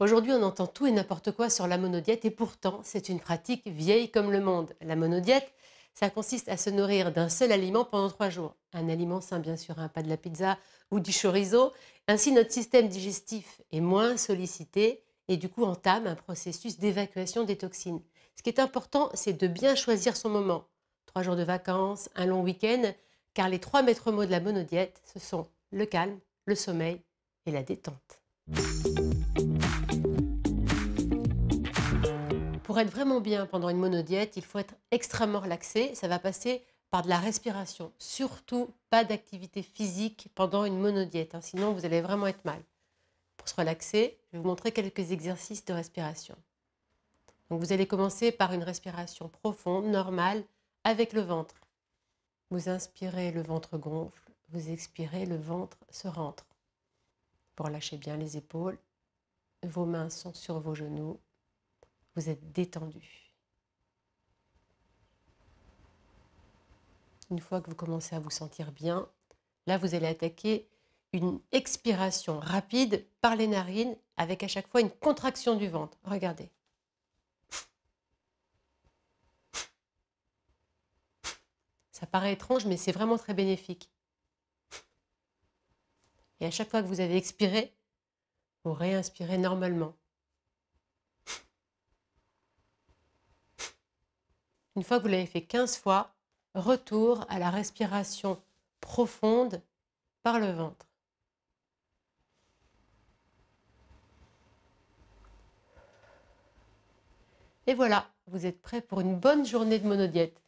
Aujourd'hui, on entend tout et n'importe quoi sur la monodiète et pourtant, c'est une pratique vieille comme le monde. La monodiète, ça consiste à se nourrir d'un seul aliment pendant trois jours. Un aliment sain, bien sûr, un pas de la pizza ou du chorizo. Ainsi, notre système digestif est moins sollicité et du coup entame un processus d'évacuation des toxines. Ce qui est important, c'est de bien choisir son moment. Trois jours de vacances, un long week-end, car les trois maîtres mots de la monodiète, ce sont le calme, le sommeil et la détente. Pour être vraiment bien pendant une monodiète, il faut être extrêmement relaxé. Ça va passer par de la respiration. Surtout pas d'activité physique pendant une monodiète, hein. sinon vous allez vraiment être mal. Pour se relaxer, je vais vous montrer quelques exercices de respiration. Donc vous allez commencer par une respiration profonde, normale, avec le ventre. Vous inspirez, le ventre gonfle. Vous expirez, le ventre se rentre. Pour lâcher bien les épaules, vos mains sont sur vos genoux. Vous êtes détendu. Une fois que vous commencez à vous sentir bien, là vous allez attaquer une expiration rapide par les narines avec à chaque fois une contraction du ventre. Regardez. Ça paraît étrange, mais c'est vraiment très bénéfique. Et à chaque fois que vous avez expiré, vous réinspirez normalement. Une fois que vous l'avez fait 15 fois, retour à la respiration profonde par le ventre. Et voilà, vous êtes prêt pour une bonne journée de monodiète.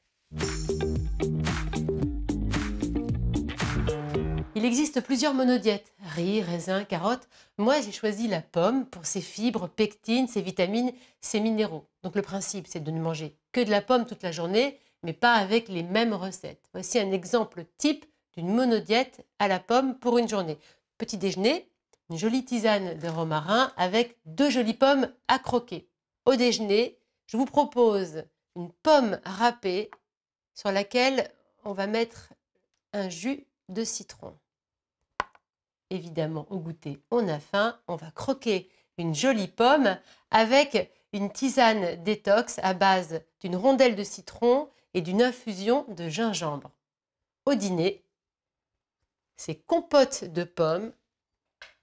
Il existe plusieurs monodiètes, riz, raisin, carotte. Moi, j'ai choisi la pomme pour ses fibres, pectines, ses vitamines, ses minéraux. Donc le principe, c'est de ne manger que de la pomme toute la journée, mais pas avec les mêmes recettes. Voici un exemple type d'une monodiète à la pomme pour une journée. Petit déjeuner, une jolie tisane de romarin avec deux jolies pommes à croquer. Au déjeuner, je vous propose une pomme râpée sur laquelle on va mettre un jus de citron évidemment au goûter, on a faim, on va croquer une jolie pomme avec une tisane détox à base d'une rondelle de citron et d'une infusion de gingembre. Au dîner, c'est compote de pommes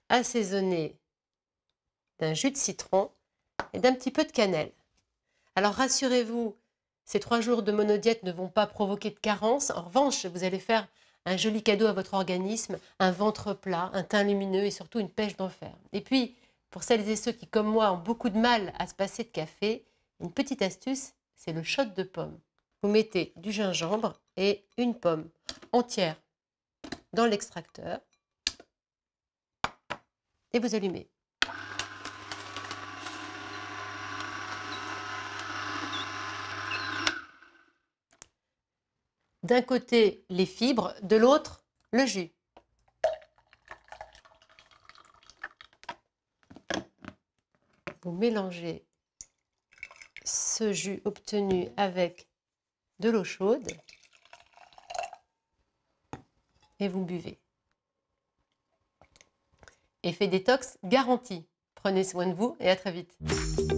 assaisonnée d'un jus de citron et d'un petit peu de cannelle. Alors rassurez-vous, ces trois jours de monodiète ne vont pas provoquer de carence. En revanche, vous allez faire un joli cadeau à votre organisme, un ventre plat, un teint lumineux et surtout une pêche d'enfer. Et puis, pour celles et ceux qui, comme moi, ont beaucoup de mal à se passer de café, une petite astuce, c'est le shot de pomme. Vous mettez du gingembre et une pomme entière dans l'extracteur et vous allumez. D'un côté, les fibres, de l'autre, le jus. Vous mélangez ce jus obtenu avec de l'eau chaude et vous buvez. Effet détox garanti. Prenez soin de vous et à très vite.